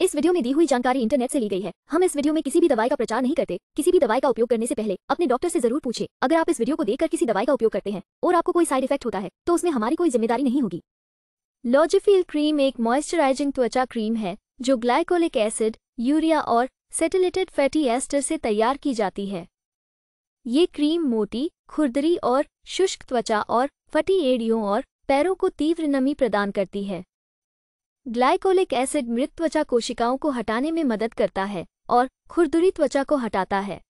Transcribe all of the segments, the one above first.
इस वीडियो में दी हुई जानकारी इंटरनेट से ली गई है हम इस वीडियो में किसी भी दवाई का प्रचार नहीं करते किसी भी दवाई का उपयोग करने से पहले अपने डॉक्टर से जरूर पूछे अगर आप इस वीडियो को देखकर किसी दवाई का उपयोग करते हैं और आपको कोई साइड इफेक्ट होता है तो उसमें हमारी कोई जिम्मेदारी नहीं होगी लॉजिफील क्रीम एक मॉइस्चराइजिंग त्वचा क्रीम है जो ग्लाइकोलिक एसिड यूरिया और सेटेलेटेड फैटी एस्टर से तैयार की जाती है ये क्रीम मोटी खुरदरी और शुष्क त्वचा और फटी एड़ियों और पैरों को तीव्र नमी प्रदान करती है ग्लाइकोलिक एसिड मृत त्वचा कोशिकाओं को हटाने में मदद करता है और खुरदुरी त्वचा को हटाता है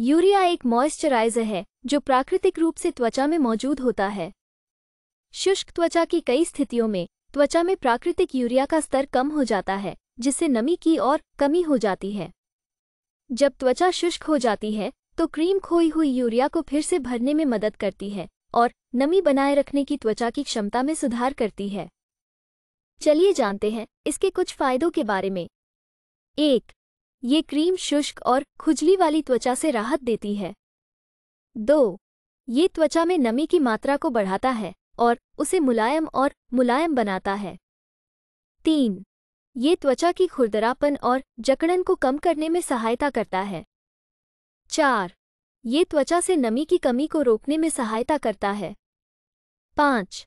यूरिया एक मॉइस्चराइजर है जो प्राकृतिक रूप से त्वचा में मौजूद होता है शुष्क त्वचा की कई स्थितियों में त्वचा में प्राकृतिक यूरिया का स्तर कम हो जाता है जिससे नमी की और कमी हो जाती है जब त्वचा शुष्क हो जाती है तो क्रीम खोई हुई यूरिया को फिर से भरने में मदद करती है और नमी बनाए रखने की त्वचा की क्षमता में सुधार करती है चलिए जानते हैं इसके कुछ फायदों के बारे में एक ये क्रीम शुष्क और खुजली वाली त्वचा से राहत देती है दो ये त्वचा में नमी की मात्रा को बढ़ाता है और उसे मुलायम और मुलायम बनाता है तीन ये त्वचा की खुरदरापन और जकड़न को कम करने में सहायता करता है चार ये त्वचा से नमी की कमी को रोकने में सहायता करता है पाँच